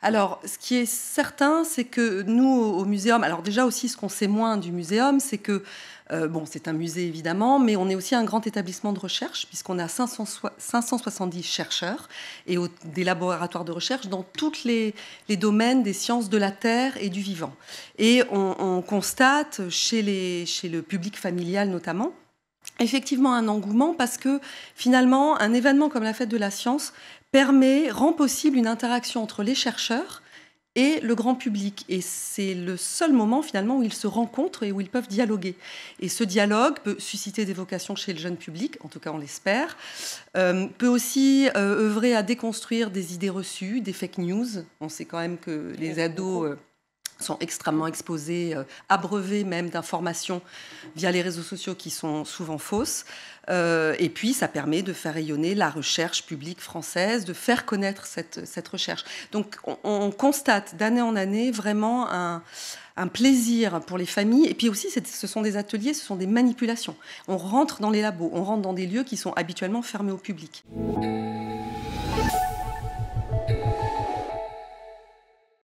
Alors, ce qui est certain, c'est que nous, au muséum, alors déjà aussi, ce qu'on sait moins du muséum, c'est que, euh, bon, c'est un musée évidemment, mais on est aussi un grand établissement de recherche, puisqu'on a 570 chercheurs et des laboratoires de recherche dans tous les, domaines des sciences de la Terre et du vivant. Et on, constate chez le public familial notamment, effectivement un engouement parce que finalement, un événement comme la fête de la science permet, rend possible une interaction entre les chercheurs et le grand public. Et c'est le seul moment finalement où ils se rencontrent et où ils peuvent dialoguer. Et ce dialogue peut susciter des vocations chez le jeune public, en tout cas on l'espère, euh, peut aussi euh, œuvrer à déconstruire des idées reçues, des fake news. On sait quand même que les ados... Euh, sont extrêmement exposés, euh, abreuvés même d'informations via les réseaux sociaux qui sont souvent fausses. Euh, et puis, ça permet de faire rayonner la recherche publique française, de faire connaître cette, recherche. Donc, on, constate d'année en année vraiment un, un plaisir pour les familles. Et puis aussi, ce sont des ateliers, ce sont des manipulations. On rentre dans les labos, on rentre dans des lieux qui sont habituellement fermés au public.